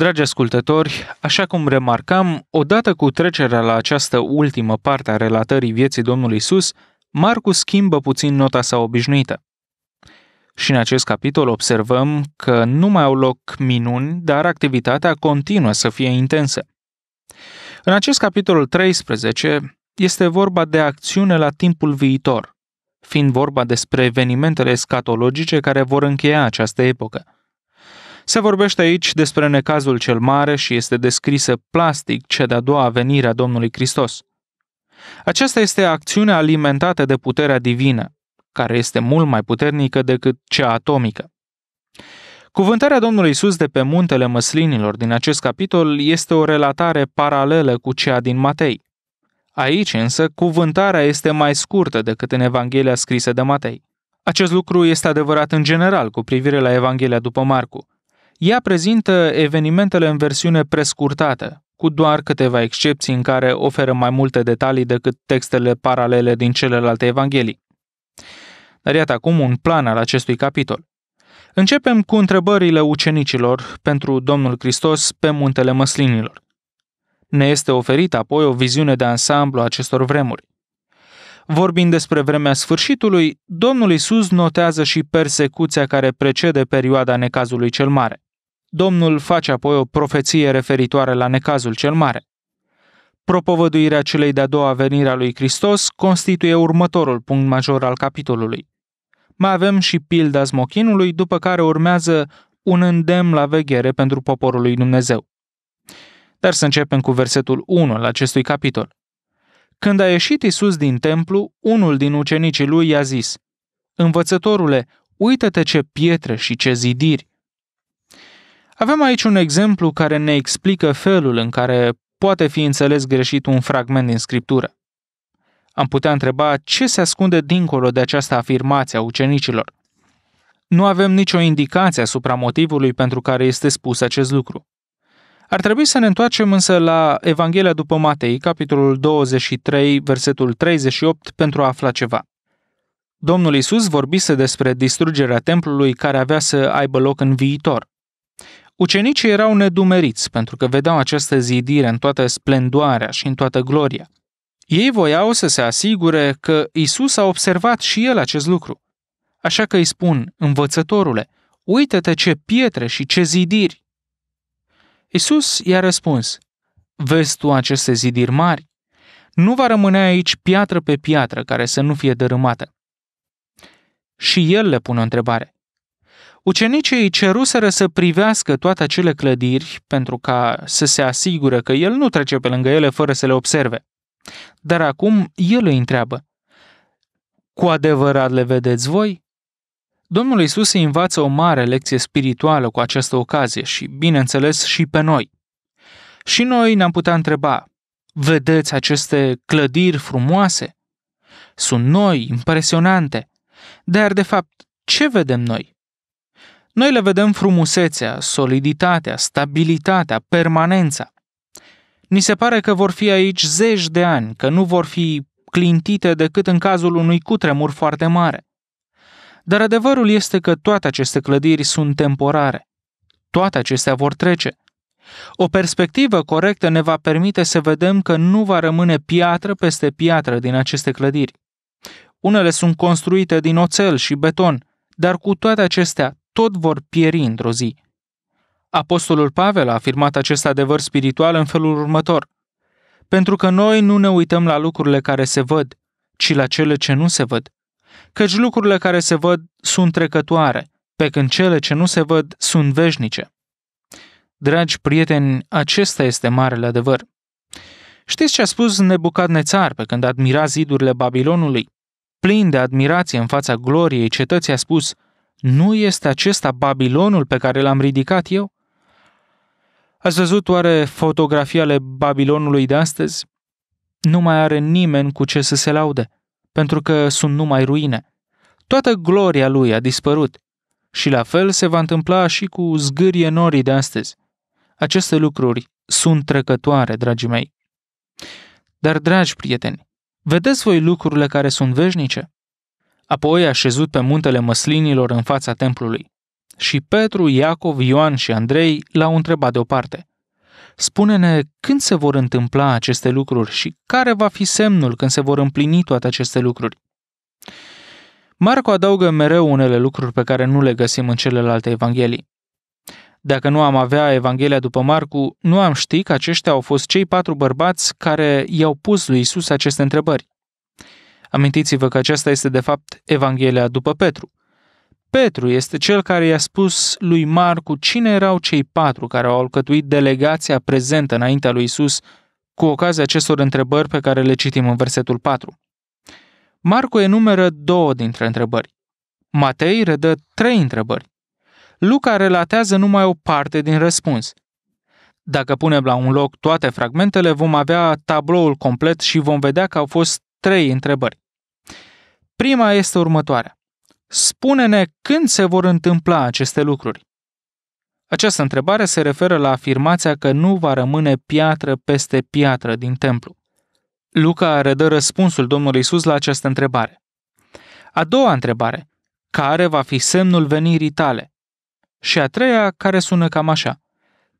Dragi ascultători, așa cum remarcam, odată cu trecerea la această ultimă parte a relatării vieții Domnului Isus, Marcu schimbă puțin nota sa obișnuită. Și în acest capitol observăm că nu mai au loc minuni, dar activitatea continuă să fie intensă. În acest capitol 13 este vorba de acțiune la timpul viitor, fiind vorba despre evenimentele escatologice care vor încheia această epocă – se vorbește aici despre necazul cel mare și este descrisă plastic cea de-a doua venire a Domnului Hristos. Aceasta este acțiunea alimentată de puterea divină, care este mult mai puternică decât cea atomică. Cuvântarea Domnului Isus de pe muntele măslinilor din acest capitol este o relatare paralelă cu cea din Matei. Aici însă cuvântarea este mai scurtă decât în Evanghelia scrisă de Matei. Acest lucru este adevărat în general cu privire la Evanghelia după Marcu. Ea prezintă evenimentele în versiune prescurtată, cu doar câteva excepții în care oferă mai multe detalii decât textele paralele din celelalte evanghelii. Dar iată acum un plan al acestui capitol. Începem cu întrebările ucenicilor pentru Domnul Hristos pe muntele măslinilor. Ne este oferită apoi o viziune de ansamblu a acestor vremuri. Vorbind despre vremea sfârșitului, Domnul Isus notează și persecuția care precede perioada necazului cel mare. Domnul face apoi o profeție referitoare la necazul cel mare. Propovăduirea celei de-a doua venire a lui Hristos constituie următorul punct major al capitolului. Mai avem și pilda smochinului, după care urmează un îndemn la veghere pentru poporul lui Dumnezeu. Dar să începem cu versetul 1 al acestui capitol. Când a ieșit Isus din templu, unul din ucenicii lui i-a zis, Învățătorule, uită-te ce pietre și ce zidiri! Avem aici un exemplu care ne explică felul în care poate fi înțeles greșit un fragment din scriptură. Am putea întreba ce se ascunde dincolo de această afirmație a ucenicilor. Nu avem nicio indicație asupra motivului pentru care este spus acest lucru. Ar trebui să ne întoarcem însă la Evanghelia după Matei, capitolul 23, versetul 38, pentru a afla ceva. Domnul Isus vorbise despre distrugerea templului care avea să aibă loc în viitor. Ucenicii erau nedumeriți pentru că vedeau această zidire în toată splendoarea și în toată gloria. Ei voiau să se asigure că Isus a observat și el acest lucru. Așa că îi spun, învățătorule, uite te ce pietre și ce zidiri! Isus i-a răspuns, vezi tu aceste zidiri mari? Nu va rămâne aici piatră pe piatră care să nu fie dărâmată. Și el le pune o întrebare. Ucenicii îi ceruseră să privească toate acele clădiri pentru ca să se asigură că el nu trece pe lângă ele fără să le observe. Dar acum el îi întreabă, Cu adevărat le vedeți voi? Domnul Isus îi învață o mare lecție spirituală cu această ocazie și, bineînțeles, și pe noi. Și noi ne-am putea întreba, vedeți aceste clădiri frumoase? Sunt noi, impresionante. Dar, de fapt, ce vedem noi? Noi le vedem frumusețea, soliditatea, stabilitatea, permanența. Ni se pare că vor fi aici zeci de ani, că nu vor fi clintite decât în cazul unui cutremur foarte mare. Dar adevărul este că toate aceste clădiri sunt temporare. Toate acestea vor trece. O perspectivă corectă ne va permite să vedem că nu va rămâne piatră peste piatră din aceste clădiri. Unele sunt construite din oțel și beton, dar cu toate acestea, tot vor pieri într-o zi. Apostolul Pavel a afirmat acest adevăr spiritual în felul următor. Pentru că noi nu ne uităm la lucrurile care se văd, ci la cele ce nu se văd. Căci lucrurile care se văd sunt trecătoare, pe când cele ce nu se văd sunt veșnice. Dragi prieteni, acesta este marele adevăr. Știți ce a spus nețar pe când admira zidurile Babilonului? Plin de admirație în fața gloriei cetății a spus – nu este acesta Babilonul pe care l-am ridicat eu? Ați văzut oare fotografia ale Babilonului de astăzi? Nu mai are nimeni cu ce să se laude, pentru că sunt numai ruine. Toată gloria lui a dispărut. Și la fel se va întâmpla și cu zgârie norii de astăzi. Aceste lucruri sunt trecătoare, dragii mei. Dar, dragi prieteni, vedeți voi lucrurile care sunt veșnice? Apoi a șezut pe muntele măslinilor în fața templului. Și Petru, Iacov, Ioan și Andrei l-au întrebat deoparte. Spune-ne când se vor întâmpla aceste lucruri și care va fi semnul când se vor împlini toate aceste lucruri. Marco adaugă mereu unele lucruri pe care nu le găsim în celelalte evanghelii. Dacă nu am avea Evanghelia după Marcu, nu am ști că aceștia au fost cei patru bărbați care i-au pus lui Isus aceste întrebări. Amintiți-vă că aceasta este de fapt Evanghelia după Petru. Petru este cel care i-a spus lui Marcu cine erau cei patru care au alcătuit delegația prezentă înaintea lui Isus cu ocazia acestor întrebări pe care le citim în versetul 4. Marcu enumeră două dintre întrebări. Matei redă trei întrebări. Luca relatează numai o parte din răspuns. Dacă punem la un loc toate fragmentele, vom avea tabloul complet și vom vedea că au fost trei întrebări. Prima este următoarea. Spune-ne când se vor întâmpla aceste lucruri. Această întrebare se referă la afirmația că nu va rămâne piatră peste piatră din templu. Luca redă răspunsul Domnului Isus la această întrebare. A doua întrebare, care va fi semnul venirii tale? Și a treia, care sună cam așa,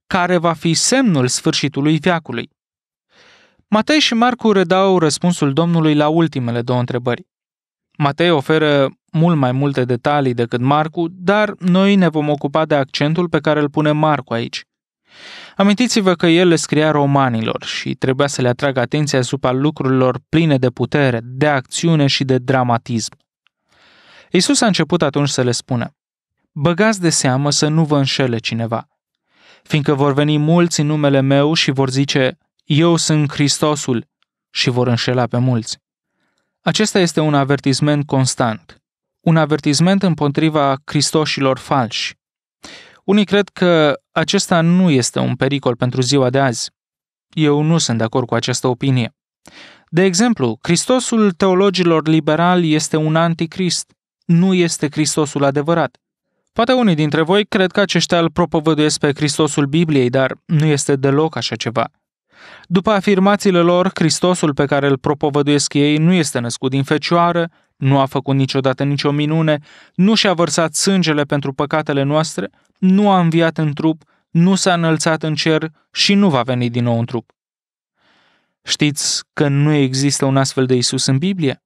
care va fi semnul sfârșitului veacului? Matei și Marcu redau răspunsul Domnului la ultimele două întrebări. Matei oferă mult mai multe detalii decât Marcu, dar noi ne vom ocupa de accentul pe care îl pune Marcu aici. Amintiți-vă că el le scria romanilor și trebuia să le atragă atenția asupra lucrurilor pline de putere, de acțiune și de dramatism. Isus a început atunci să le spună, Băgați de seamă să nu vă înșele cineva, fiindcă vor veni mulți în numele meu și vor zice, Eu sunt Hristosul, și vor înșela pe mulți. Acesta este un avertisment constant, un avertisment împotriva cristoșilor falși. Unii cred că acesta nu este un pericol pentru ziua de azi. Eu nu sunt de acord cu această opinie. De exemplu, Hristosul teologilor liberali este un anticrist, nu este Hristosul adevărat. Poate unii dintre voi cred că aceștia îl propovăduiesc pe Hristosul Bibliei, dar nu este deloc așa ceva. După afirmațiile lor, Hristosul pe care îl propovăduiesc ei nu este născut din fecioară, nu a făcut niciodată nicio minune, nu și-a vărsat sângele pentru păcatele noastre, nu a înviat în trup, nu s-a înălțat în cer și nu va veni din nou în trup. Știți că nu există un astfel de Isus în Biblie?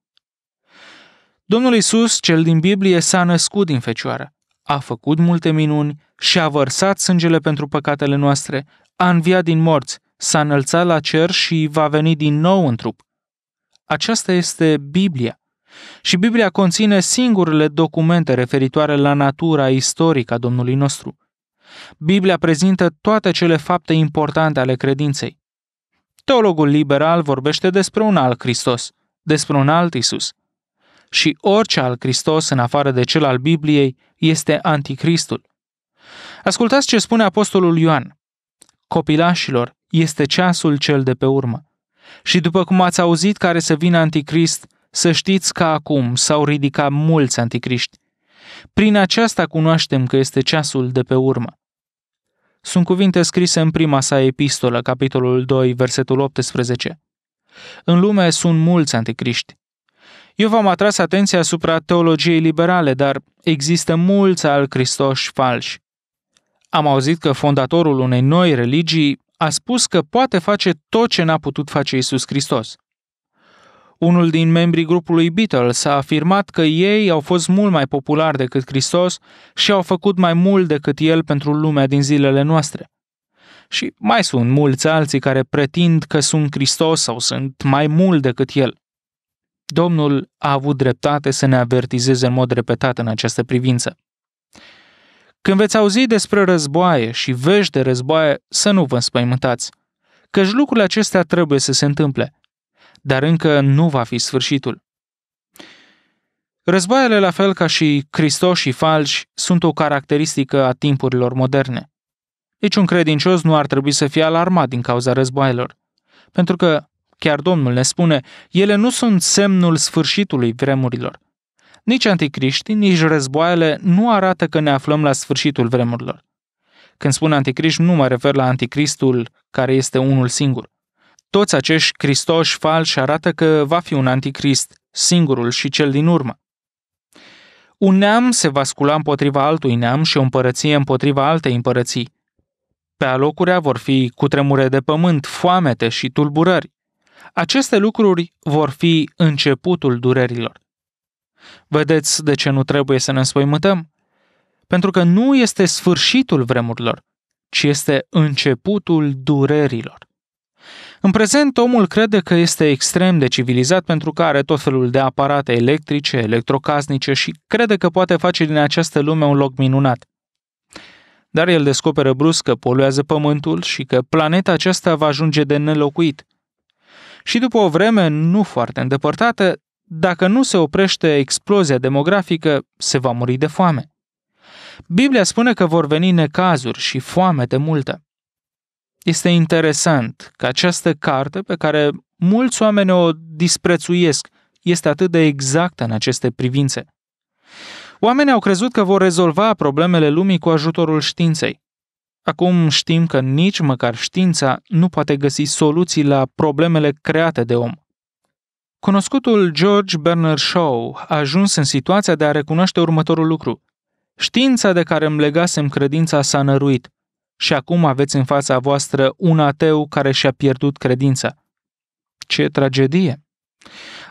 Domnul Isus, cel din Biblie, s-a născut din fecioară, a făcut multe minuni și a vărsat sângele pentru păcatele noastre, a înviat din morți, s-a înălțat la cer și va veni din nou în trup. Aceasta este Biblia. Și Biblia conține singurele documente referitoare la natura istorică a Domnului nostru. Biblia prezintă toate cele fapte importante ale credinței. Teologul liberal vorbește despre un alt Hristos, despre un alt Isus. Și orice alt Hristos, în afară de cel al Bibliei, este anticristul. Ascultați ce spune Apostolul Ioan. Copilașilor, este ceasul cel de pe urmă. Și după cum ați auzit care să vină anticrist, să știți că acum s-au ridicat mulți anticriști. Prin aceasta cunoaștem că este ceasul de pe urmă. Sunt cuvinte scrise în prima sa epistolă, capitolul 2, versetul 18. În lume sunt mulți anticriști. Eu v-am atras atenția asupra teologiei liberale, dar există mulți al Hristoși falși. Am auzit că fondatorul unei noi religii a spus că poate face tot ce n-a putut face Isus Hristos. Unul din membrii grupului Beatles a afirmat că ei au fost mult mai populari decât Hristos și au făcut mai mult decât el pentru lumea din zilele noastre. Și mai sunt mulți alții care pretind că sunt Hristos sau sunt mai mult decât el. Domnul a avut dreptate să ne avertizeze în mod repetat în această privință. Când veți auzi despre războaie și vești de războaie, să nu vă înspăimântați, căci lucrurile acestea trebuie să se întâmple, dar încă nu va fi sfârșitul. Războaiele, la fel ca și și falși, sunt o caracteristică a timpurilor moderne. un credincios nu ar trebui să fie alarmat din cauza războaielor, pentru că, chiar Domnul ne spune, ele nu sunt semnul sfârșitului vremurilor, nici anticriștii, nici războaiele nu arată că ne aflăm la sfârșitul vremurilor. Când spun anticriști, nu mă refer la anticristul care este unul singur. Toți acești cristoși falși arată că va fi un anticrist, singurul și cel din urmă. Un neam se va scula împotriva altui neam și o împărăție împotriva altei împărății. Pe alocurea vor fi cutremure de pământ, foamete și tulburări. Aceste lucruri vor fi începutul durerilor. Vedeți de ce nu trebuie să ne înspăimântăm? Pentru că nu este sfârșitul vremurilor, ci este începutul durerilor. În prezent, omul crede că este extrem de civilizat pentru că are tot felul de aparate electrice, electrocasnice și crede că poate face din această lume un loc minunat. Dar el descoperă brusc că poluează pământul și că planeta aceasta va ajunge de nelocuit. Și după o vreme nu foarte îndepărtată, dacă nu se oprește explozia demografică, se va muri de foame. Biblia spune că vor veni necazuri și foame de multă. Este interesant că această carte, pe care mulți oameni o disprețuiesc, este atât de exactă în aceste privințe. Oamenii au crezut că vor rezolva problemele lumii cu ajutorul științei. Acum știm că nici măcar știința nu poate găsi soluții la problemele create de om. Cunoscutul George Bernard Shaw a ajuns în situația de a recunoaște următorul lucru. Știința de care îmi legasem credința s-a năruit și acum aveți în fața voastră un ateu care și-a pierdut credința. Ce tragedie!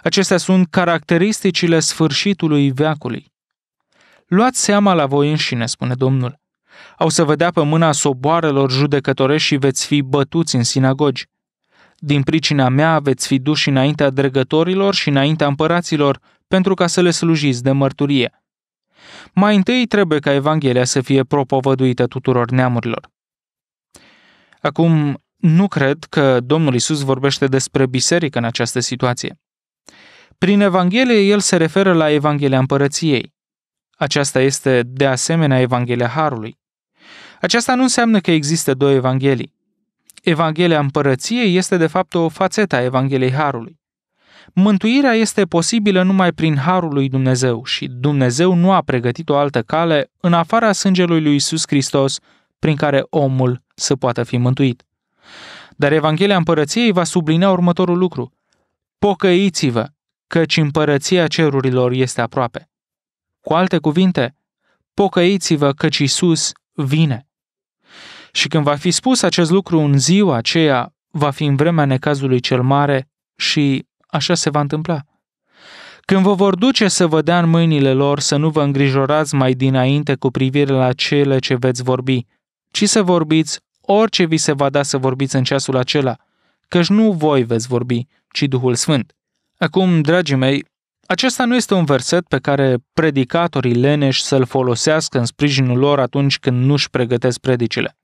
Acestea sunt caracteristicile sfârșitului veacului. Luați seama la voi înșine, spune Domnul. Au să vă dea pe mâna soboarelor judecătorești și veți fi bătuți în sinagogi. Din pricina mea veți fi duși înaintea dregătorilor și înaintea împăraților, pentru ca să le slujiți de mărturie. Mai întâi trebuie ca Evanghelia să fie propovăduită tuturor neamurilor. Acum, nu cred că Domnul Isus vorbește despre biserică în această situație. Prin Evanghelie, el se referă la Evanghelia Împărăției. Aceasta este, de asemenea, Evanghelia Harului. Aceasta nu înseamnă că există două Evanghelii. Evanghelia împărăției este de fapt o fațetă a Evangheliei Harului. Mântuirea este posibilă numai prin Harul lui Dumnezeu și Dumnezeu nu a pregătit o altă cale în afara sângelui lui Isus Hristos prin care omul să poată fi mântuit. Dar Evanghelia Împărăției va sublinia următorul lucru. Pocăiți-vă, căci împărăția cerurilor este aproape. Cu alte cuvinte, pocăiți-vă căci Isus vine. Și când va fi spus acest lucru în ziua aceea, va fi în vremea necazului cel mare și așa se va întâmpla. Când vă vor duce să vă dea în mâinile lor, să nu vă îngrijorați mai dinainte cu privire la cele ce veți vorbi, ci să vorbiți orice vi se va da să vorbiți în ceasul acela, căci nu voi veți vorbi, ci Duhul Sfânt. Acum, dragii mei, acesta nu este un verset pe care predicatorii leneși să-l folosească în sprijinul lor atunci când nu-și pregătesc predicile.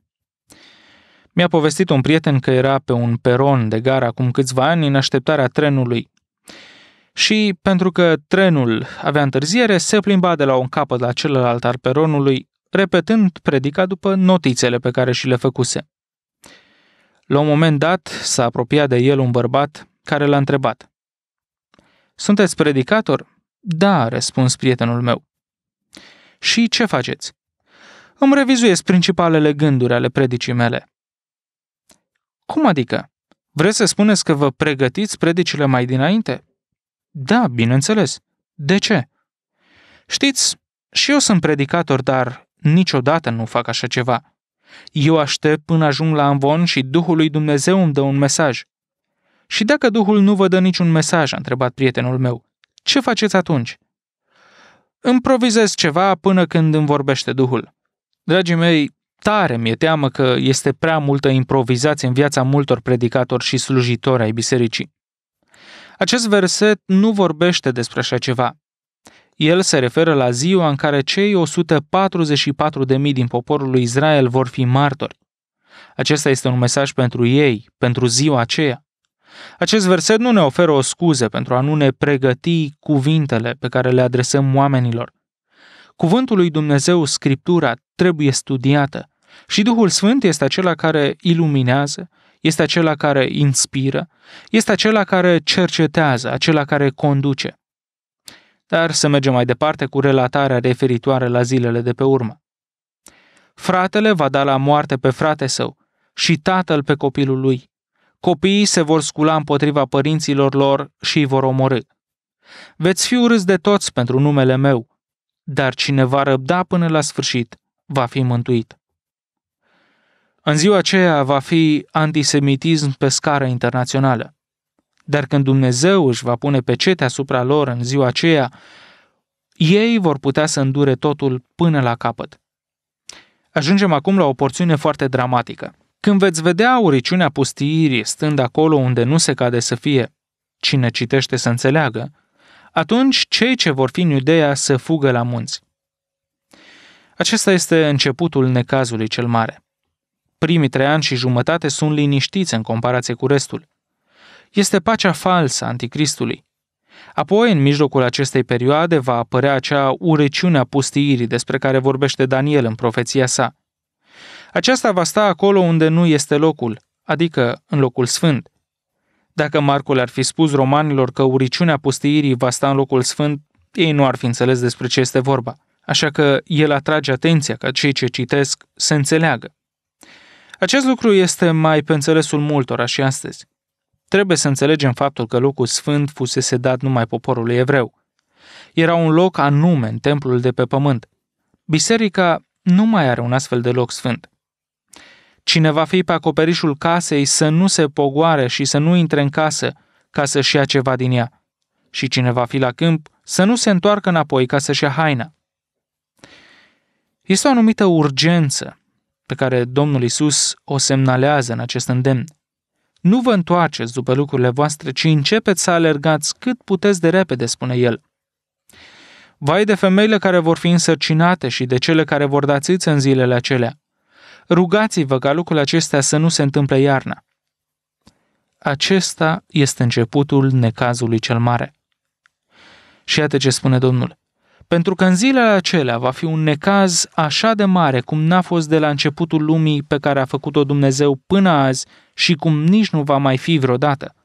Mi-a povestit un prieten că era pe un peron de gara acum câțiva ani în așteptarea trenului. Și pentru că trenul avea întârziere, se plimba de la un capăt la celălalt al peronului, repetând predica după notițele pe care și le făcuse. La un moment dat s-a apropiat de el un bărbat care l-a întrebat. Sunteți predicator? Da, a răspuns prietenul meu. Și ce faceți? Îmi revizuiesc principalele gânduri ale predicii mele. Cum adică? Vreți să spuneți că vă pregătiți predicile mai dinainte? Da, bineînțeles. De ce? Știți, și eu sunt predicator, dar niciodată nu fac așa ceva. Eu aștept până ajung la amvon și Duhul lui Dumnezeu îmi dă un mesaj. Și dacă Duhul nu vă dă niciun mesaj, a întrebat prietenul meu, ce faceți atunci? Improvizez ceva până când îmi vorbește Duhul. Dragii mei, tare mi-e teamă că este prea multă improvizație în viața multor predicatori și slujitori ai bisericii. Acest verset nu vorbește despre așa ceva. El se referă la ziua în care cei 144.000 din poporul lui Israel vor fi martori. Acesta este un mesaj pentru ei, pentru ziua aceea. Acest verset nu ne oferă o scuză pentru a nu ne pregăti cuvintele pe care le adresăm oamenilor, Cuvântul lui Dumnezeu, Scriptura, trebuie studiată și Duhul Sfânt este acela care iluminează, este acela care inspiră, este acela care cercetează, acela care conduce. Dar să mergem mai departe cu relatarea referitoare la zilele de pe urmă. Fratele va da la moarte pe frate său și tatăl pe copilul lui. Copiii se vor scula împotriva părinților lor și îi vor omorâ. Veți fi urâți de toți pentru numele meu, dar cine va răbda până la sfârșit va fi mântuit. În ziua aceea va fi antisemitism pe scară internațională. Dar când Dumnezeu își va pune pecete asupra lor în ziua aceea, ei vor putea să îndure totul până la capăt. Ajungem acum la o porțiune foarte dramatică. Când veți vedea uriciunea pustiirii stând acolo unde nu se cade să fie, cine citește să înțeleagă, atunci cei ce vor fi în Iudeea să fugă la munți. Acesta este începutul necazului cel mare. Primii trei ani și jumătate sunt liniștiți în comparație cu restul. Este pacea falsă a anticristului. Apoi, în mijlocul acestei perioade, va apărea acea ureciune a pustiirii despre care vorbește Daniel în profeția sa. Aceasta va sta acolo unde nu este locul, adică în locul sfânt. Dacă Marco le-ar fi spus romanilor că uriciunea pustiirii va sta în locul sfânt, ei nu ar fi înțeles despre ce este vorba. Așa că el atrage atenția ca cei ce citesc să înțeleagă. Acest lucru este mai pe înțelesul multora și astăzi. Trebuie să înțelegem faptul că locul sfânt fusese dat numai poporului evreu. Era un loc anume în templul de pe pământ. Biserica nu mai are un astfel de loc sfânt. Cine va fi pe acoperișul casei să nu se pogoare și să nu intre în casă ca să-și ia ceva din ea. Și cine va fi la câmp să nu se întoarcă înapoi ca să-și ia haina. Este o anumită urgență pe care Domnul Isus o semnalează în acest îndemn. Nu vă întoarceți după lucrurile voastre, ci începeți să alergați cât puteți de repede, spune el. Vai de femeile care vor fi însărcinate și de cele care vor da țâță în zilele acelea. Rugați-vă ca lucrul acesta să nu se întâmple iarna. Acesta este începutul necazului cel mare. Și iată ce spune Domnul. Pentru că în zilele acelea va fi un necaz așa de mare cum n-a fost de la începutul lumii pe care a făcut-o Dumnezeu până azi și cum nici nu va mai fi vreodată.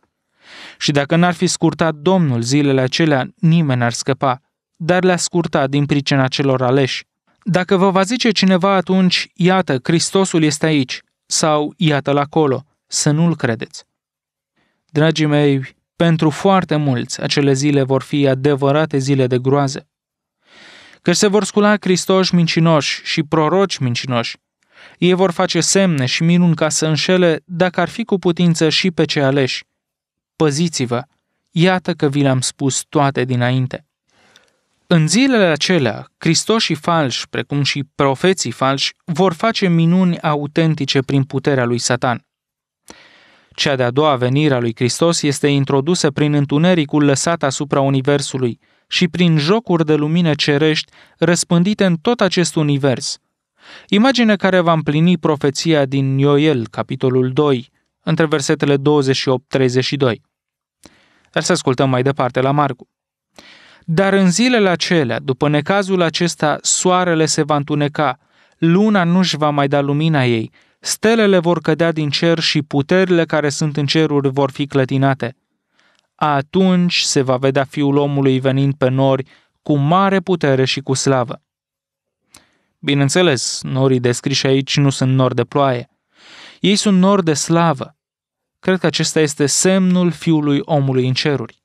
Și dacă n-ar fi scurtat Domnul zilele acelea, nimeni n-ar scăpa, dar le-a scurtat din pricina celor aleși. Dacă vă va zice cineva atunci, iată, Hristosul este aici, sau iată-l acolo, să nu-l credeți. Dragii mei, pentru foarte mulți, acele zile vor fi adevărate zile de groază. Că se vor scula Hristoși mincinoși și proroci mincinoși. Ei vor face semne și minuni ca să înșele, dacă ar fi cu putință și pe cei aleși. Păziți-vă! Iată că vi le-am spus toate dinainte. În zilele acelea, Cristoșii falși, precum și profeții falși, vor face minuni autentice prin puterea lui Satan. Cea de-a doua venire a lui Hristos este introdusă prin întunericul lăsat asupra Universului și prin jocuri de lumină cerești răspândite în tot acest univers. Imagine care va împlini profeția din Ioel, capitolul 2, între versetele 28-32. Dar să ascultăm mai departe la Marcu. Dar în zilele acelea, după necazul acesta, soarele se va întuneca, luna nu-și va mai da lumina ei, stelele vor cădea din cer și puterile care sunt în ceruri vor fi clătinate. Atunci se va vedea fiul omului venind pe nori cu mare putere și cu slavă. Bineînțeles, norii descriși aici nu sunt nori de ploaie. Ei sunt nori de slavă. Cred că acesta este semnul fiului omului în ceruri.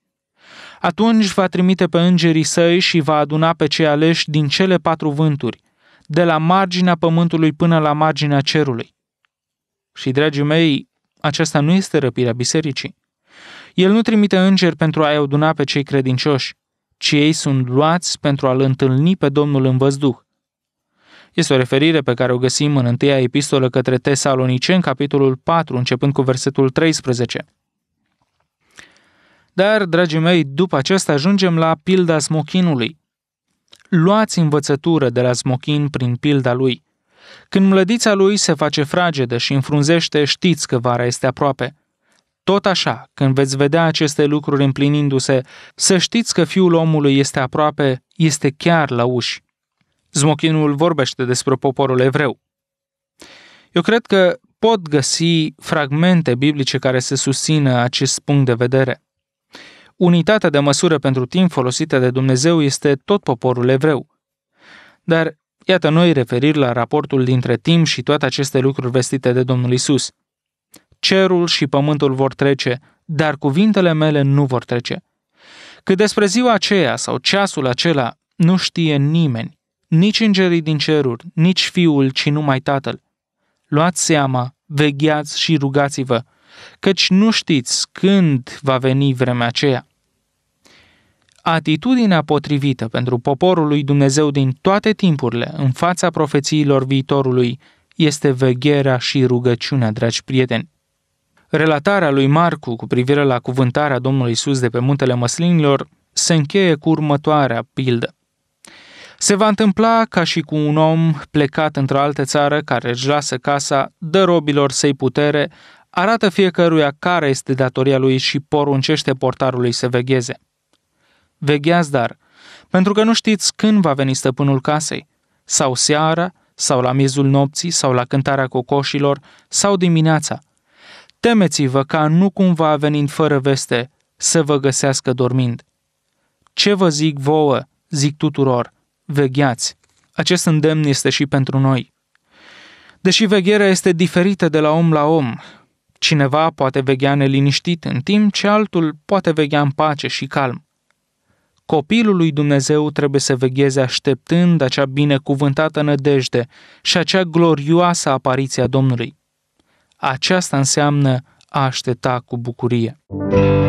Atunci va trimite pe îngerii săi și va aduna pe cei aleși din cele patru vânturi, de la marginea pământului până la marginea cerului. Și, dragii mei, aceasta nu este răpirea bisericii. El nu trimite îngeri pentru a-i aduna pe cei credincioși, ci ei sunt luați pentru a-L întâlni pe Domnul în văzduh. Este o referire pe care o găsim în întâia epistolă către în capitolul 4, începând cu versetul 13. Dar, dragii mei, după aceasta ajungem la pilda smochinului. Luați învățătură de la smochin prin pilda lui. Când mlădița lui se face fragedă și înfrunzește, știți că vara este aproape. Tot așa, când veți vedea aceste lucruri împlinindu-se, să știți că fiul omului este aproape, este chiar la uși. Zmochinul vorbește despre poporul evreu. Eu cred că pot găsi fragmente biblice care să susțină acest punct de vedere unitatea de măsură pentru timp folosită de Dumnezeu este tot poporul evreu. Dar iată noi referiri la raportul dintre timp și toate aceste lucruri vestite de Domnul Isus. Cerul și pământul vor trece, dar cuvintele mele nu vor trece. Cât despre ziua aceea sau ceasul acela nu știe nimeni, nici îngerii din ceruri, nici fiul, ci numai tatăl. Luați seama, vegheați și rugați-vă, căci nu știți când va veni vremea aceea. Atitudinea potrivită pentru poporul lui Dumnezeu din toate timpurile în fața profețiilor viitorului este vegherea și rugăciunea, dragi prieteni. Relatarea lui Marcu cu privire la cuvântarea Domnului Isus de pe muntele măslinilor se încheie cu următoarea pildă. Se va întâmpla ca și cu un om plecat într-o altă țară care își lasă casa, dă robilor săi putere, arată fiecăruia care este datoria lui și poruncește portarului să vegheze. Vegheați dar, pentru că nu știți când va veni stăpânul casei, sau seara, sau la miezul nopții, sau la cântarea cocoșilor, sau dimineața. Temeți-vă ca nu cumva venind fără veste să vă găsească dormind. Ce vă zic vouă, zic tuturor, vegheați. Acest îndemn este și pentru noi. Deși vegherea este diferită de la om la om, cineva poate veghea neliniștit în timp ce altul poate veghea în pace și calm. Copilul lui Dumnezeu trebuie să vegheze așteptând acea binecuvântată nădejde și acea glorioasă apariție a Domnului. Aceasta înseamnă a aștepta cu bucurie. Muzica